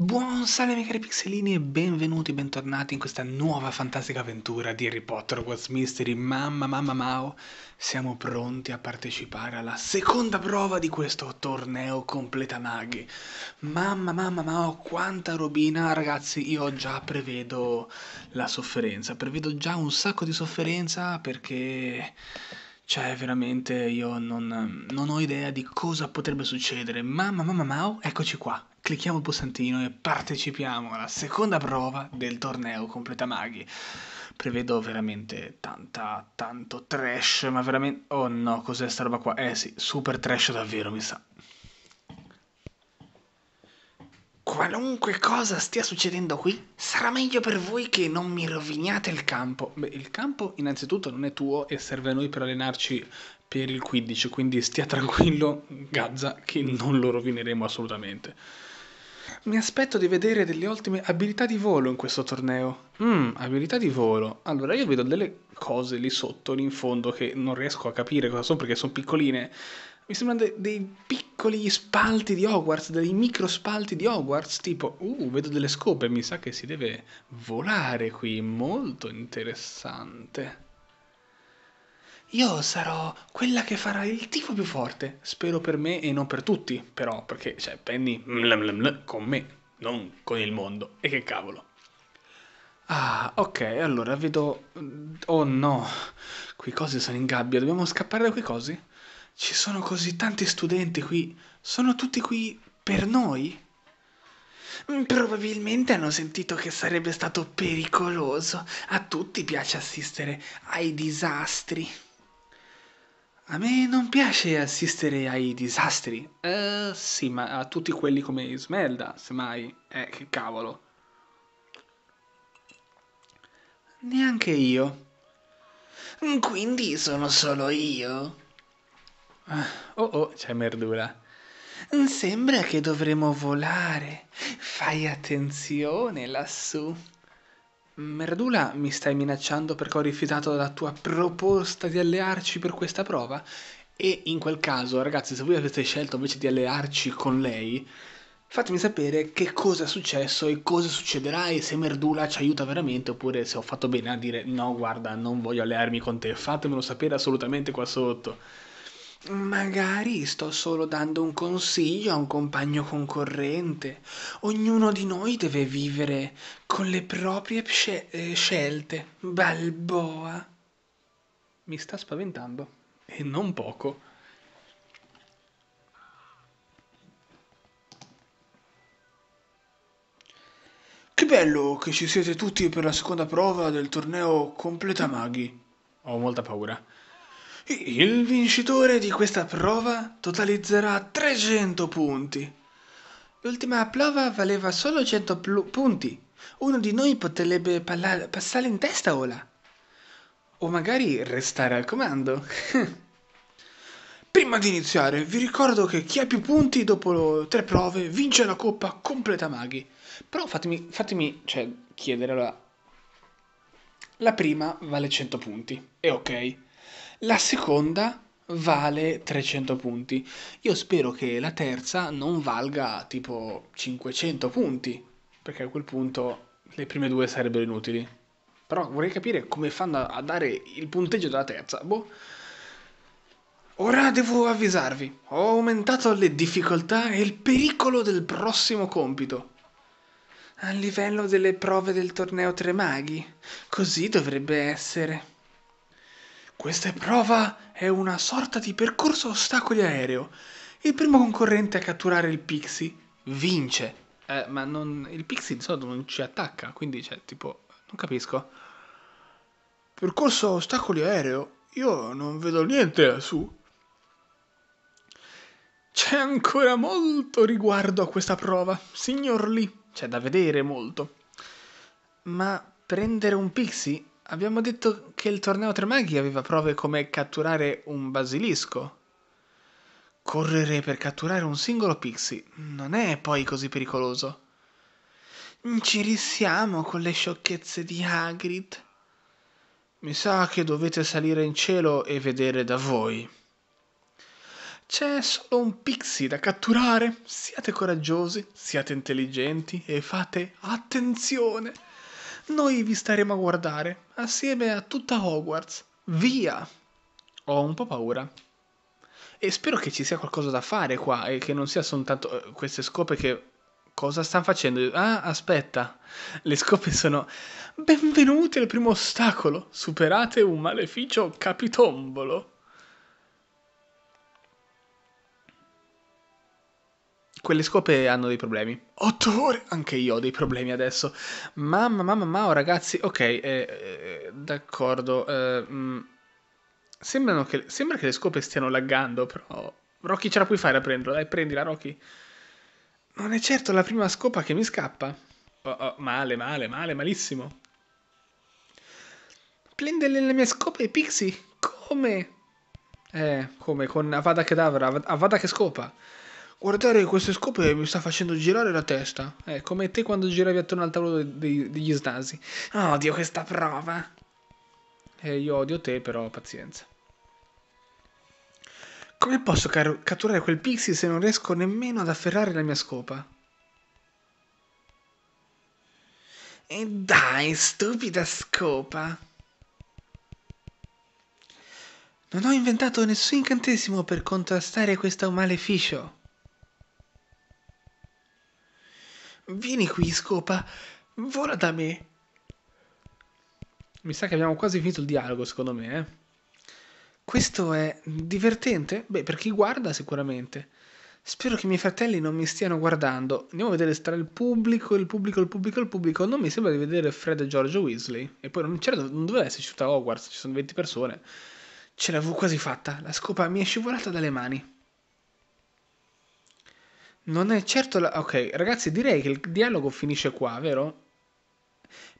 Buon salve miei cari pixelini e benvenuti, bentornati in questa nuova fantastica avventura di Harry Potter What's Mystery Mamma mamma mao, siamo pronti a partecipare alla seconda prova di questo torneo completa maghi Mamma mamma mao, quanta robina ragazzi, io già prevedo la sofferenza Prevedo già un sacco di sofferenza perché cioè, veramente io non, non ho idea di cosa potrebbe succedere. Mamma, mamma, Mao, oh, eccoci qua. Clicchiamo il pulsantino e partecipiamo alla seconda prova del torneo Completa Maghi. Prevedo veramente tanta, tanto trash, ma veramente... Oh no, cos'è sta roba qua? Eh sì, super trash davvero, mi sa qualunque cosa stia succedendo qui, sarà meglio per voi che non mi roviniate il campo. Beh, il campo innanzitutto non è tuo e serve a noi per allenarci per il 15, quindi stia tranquillo, Gazza, che non lo rovineremo assolutamente. Mi aspetto di vedere delle ottime abilità di volo in questo torneo. Mmm, abilità di volo. Allora, io vedo delle cose lì sotto, lì in fondo, che non riesco a capire cosa sono perché sono piccoline mi sembrano de- dei piccoli spalti di Hogwarts, dei micro spalti di Hogwarts, tipo, uh, vedo delle scope, mi sa che si deve volare qui, molto interessante. Io sarò quella che farà il tifo più forte, spero per me e non per tutti, però, perché, cioè, Penny, con me, non con il mondo, e che cavolo. Ah, ok, allora vedo... Mm, oh no, quei cosi sono in gabbia, dobbiamo scappare da quei cosi? ci sono così tanti studenti qui, sono tutti qui per noi? Mm, probabilmente hanno sentito che sarebbe stato pericoloso. A tutti piace assistere ai disastri. A me non piace assistere ai disastri. Eh, sì, ma a tutti quelli come Ismelda, semmai. Eh, che cavolo. Neanche io. Quindi sono solo io. Ah, oh oh, c'è Merdula. Sembra che dovremo volare. Fai attenzione lassù. Merdula, mi stai minacciando perché ho rifiutato la tua proposta di allearci per questa prova? E in quel caso, ragazzi, se voi avete scelto invece di allearci con lei, fatemi sapere che cosa è successo e cosa succederà e se Merdula ci aiuta veramente oppure se ho fatto bene a dire no, guarda, non voglio allearmi con te. Fatemelo sapere assolutamente qua sotto. Magari sto solo dando un consiglio a un compagno concorrente. Ognuno di noi deve vivere con le proprie scel- eh, scelte. Balboa. Mi sta spaventando. E non poco. Che bello che ci siete tutti per la seconda prova del torneo Completa Maghi. Ho molta paura. Il vincitore di questa prova totalizzerà 300 punti. L'ultima prova valeva solo 100 punti. Uno di noi potrebbe passare in testa ora. O magari restare al comando. Prima di iniziare, vi ricordo che chi ha più punti dopo tre prove vince la coppa completa maghi. Però fatemi, fatemi cioè, chiedere allora. La prima vale 100 punti, E ok la seconda vale 300 punti. Io spero che la terza non valga tipo 500 punti, perché a quel punto le prime due sarebbero inutili. Però vorrei capire come fanno a dare il punteggio della terza. Boh. Ora devo avvisarvi, ho aumentato le difficoltà e il pericolo del prossimo compito. A livello delle prove del torneo Tre Maghi, così dovrebbe essere. Questa prova è una sorta di percorso ostacoli aereo. Il primo concorrente a catturare il Pixie vince. Eh, ma non, il Pixie di solito non ci attacca, quindi cioè, tipo, non capisco. Percorso ostacoli aereo? Io non vedo niente lassù. C'è ancora molto riguardo a questa prova, signor Lee. C'è da vedere molto. Ma prendere un Pixie Abbiamo detto che il torneo Tre Maghi aveva prove come catturare un basilisco. Correre per catturare un singolo pixie non è poi così pericoloso. Ci risiamo con le sciocchezze di Hagrid. Mi sa che dovete salire in cielo e vedere da voi. C'è solo un pixie da catturare. Siate coraggiosi, siate intelligenti e fate attenzione. Noi vi staremo a guardare, assieme a tutta Hogwarts. Via! Ho un po' paura. E spero che ci sia qualcosa da fare qua e che non sia soltanto eh, queste scope che... Cosa stanno facendo? Ah, aspetta. Le scope sono... Benvenuti al primo ostacolo. Superate un maleficio capitombolo. quelle scope hanno dei problemi. Otto ore! Anche io ho dei problemi adesso. Mamma, mamma, mamma, oh, ragazzi, ok, eh, eh, d'accordo. Eh, mm, che, sembra che le scope stiano laggando, però... Rocky ce la puoi fare a prenderla, dai, prendila, Rocky. Non è certo la prima scopa che mi scappa. Oh, oh, male, male, male, malissimo. Prendere le mie scope, Pixie? Come? Eh, come? Con Avada Kedavra, Avada che scopa? Guardare queste scope mi sta facendo girare la testa. È eh, come te quando giravi attorno al tavolo dei, degli stasi. Ah, odio questa prova. E eh, io odio te, però pazienza. Come posso catturare quel pixie se non riesco nemmeno ad afferrare la mia scopa? E dai, stupida scopa! Non ho inventato nessun incantesimo per contrastare questo maleficio. Vieni qui, scopa. Vola da me. Mi sa che abbiamo quasi finito il dialogo, secondo me. Eh? Questo è divertente? Beh, per chi guarda sicuramente. Spero che i miei fratelli non mi stiano guardando. Andiamo a vedere se tra il pubblico, il pubblico, il pubblico, il pubblico. Non mi sembra di vedere Fred e George Weasley. E poi non, c'era, non doveva esserci tutta Hogwarts, ci sono 20 persone. Ce l'avevo quasi fatta. La scopa mi è scivolata dalle mani. Non è certo la... Ok, ragazzi, direi che il dialogo finisce qua, vero?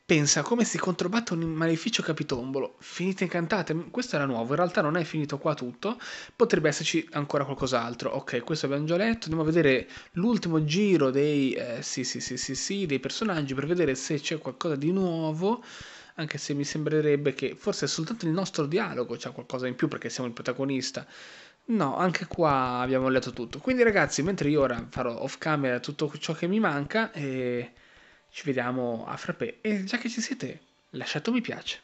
Pensa come si controbatte un maleficio capitombolo. Finite incantate. Questo era nuovo, in realtà non è finito qua tutto. Potrebbe esserci ancora qualcos'altro. Ok, questo abbiamo già letto. Andiamo a vedere l'ultimo giro dei, eh, sì, sì, sì, dei personaggi per vedere se c'è qualcosa di nuovo anche se mi sembrerebbe che forse soltanto il nostro dialogo c'ha qualcosa in più perché siamo il protagonista. No, anche qua abbiamo letto tutto. Quindi ragazzi, mentre io ora farò off camera tutto ciò che mi manca e ci vediamo a frappè. E già che ci siete, lasciate un mi piace.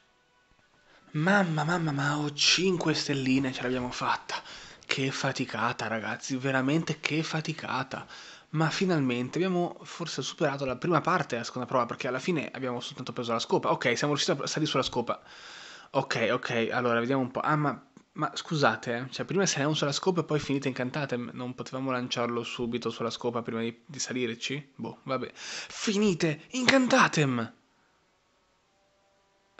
Mamma, mamma, ma ho 5 stelline, ce l'abbiamo fatta. Che faticata ragazzi, veramente che faticata. Ma finalmente abbiamo forse superato la prima parte della seconda prova perché alla fine abbiamo soltanto preso la scopa. Ok, siamo riusciti a salire sulla scopa. Ok, ok, allora vediamo un po'. Ah, ma ma scusate, eh, cioè prima saliamo sulla scopa e poi finite incantate, non potevamo lanciarlo subito sulla scopa prima di, di salirci? Boh, vabbè. Finite incantatem!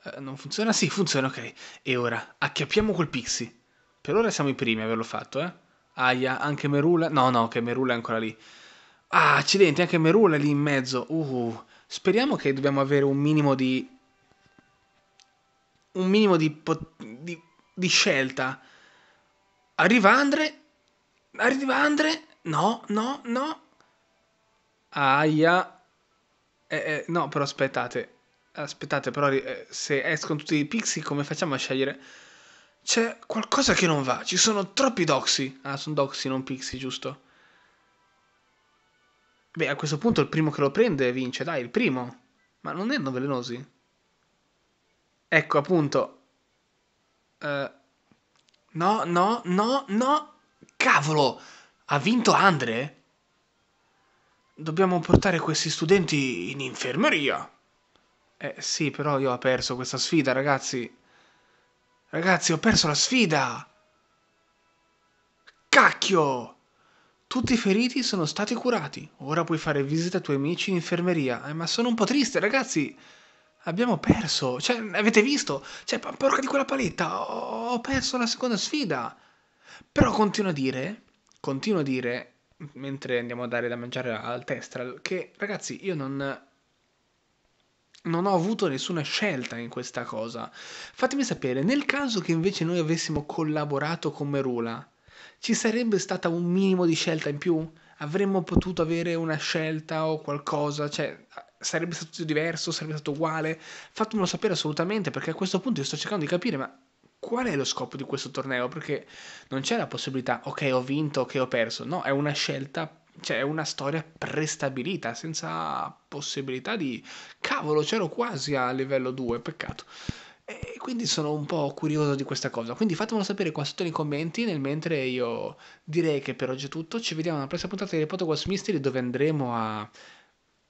Eh, non funziona? Sì, funziona, ok. E ora, acchiappiamo quel pixie. Per ora siamo i primi a averlo fatto, eh? Aia, anche Merula? No, no, che Merula è ancora lì. Ah, accidenti, anche Merula è lì in mezzo. Uh, speriamo che dobbiamo avere un minimo di... Un minimo di... di di scelta. Arriva Andre. Arriva Andre. No, no, no. Aia. Eh, eh, no, però aspettate. Aspettate, però eh, se escono tutti i pixi, come facciamo a scegliere? C'è qualcosa che non va. Ci sono troppi doxy. Ah, sono doxy, non pixi, giusto? Beh, a questo punto il primo che lo prende vince, dai, il primo. Ma non erano velenosi? Ecco, appunto, eh, no, no, no, no. Cavolo! Ha vinto Andre? Dobbiamo portare questi studenti in infermeria. Eh sì, però io ho perso questa sfida, ragazzi. Ragazzi, ho perso la sfida. Cacchio! Tutti i feriti sono stati curati. Ora puoi fare visita ai tuoi amici in infermeria. Eh, ma sono un po' triste, ragazzi. Abbiamo perso, cioè, avete visto? Cioè, porca di quella paletta, ho perso la seconda sfida. Però continuo a dire, continuo a dire, mentre andiamo a dare da mangiare al Testral, che ragazzi, io non, non ho avuto nessuna scelta in questa cosa. Fatemi sapere, nel caso che invece noi avessimo collaborato con Merula, ci sarebbe stata un minimo di scelta in più? avremmo potuto avere una scelta o qualcosa, cioè sarebbe stato diverso, sarebbe stato uguale, fatemelo sapere assolutamente perché a questo punto io sto cercando di capire ma qual è lo scopo di questo torneo? Perché non c'è la possibilità, ok ho vinto, ok ho perso, no, è una scelta, cioè è una storia prestabilita, senza possibilità di, cavolo, c'ero quasi a livello 2, peccato. E quindi sono un po' curioso di questa cosa. Quindi fatemelo sapere qua sotto nei commenti. Nel mentre io direi che per oggi è tutto. Ci vediamo alla prossima puntata di Reporto Mystery dove andremo a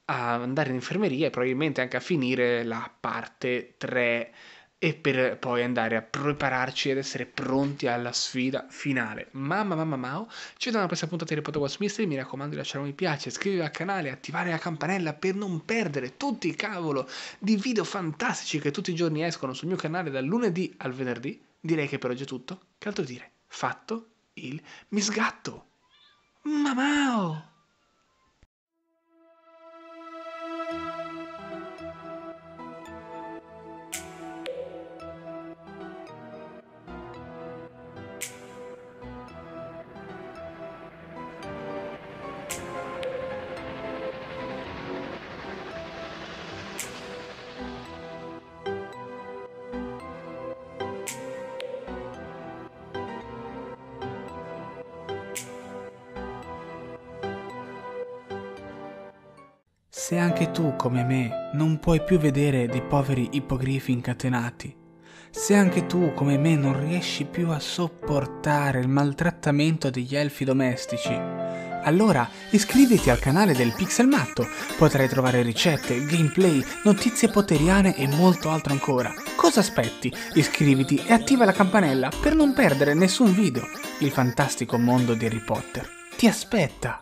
a andare in infermeria e probabilmente anche a finire la parte 3 e per poi andare a prepararci ed essere pronti alla sfida finale. Mamma mamma mao, ci vediamo alla prossima puntata di Report Westminster, mi raccomando di lasciare un mi piace, iscrivervi al canale, attivare la campanella per non perdere tutti i cavolo di video fantastici che tutti i giorni escono sul mio canale dal lunedì al venerdì. Direi che per oggi è tutto, che altro dire, fatto il misgatto. Mamao! Se anche tu, come me, non puoi più vedere dei poveri ippogrifi incatenati, se anche tu, come me, non riesci più a sopportare il maltrattamento degli elfi domestici, allora iscriviti al canale del Pixel Matto. Potrai trovare ricette, gameplay, notizie poteriane e molto altro ancora. Cosa aspetti? Iscriviti e attiva la campanella per non perdere nessun video. Il fantastico mondo di Harry Potter ti aspetta!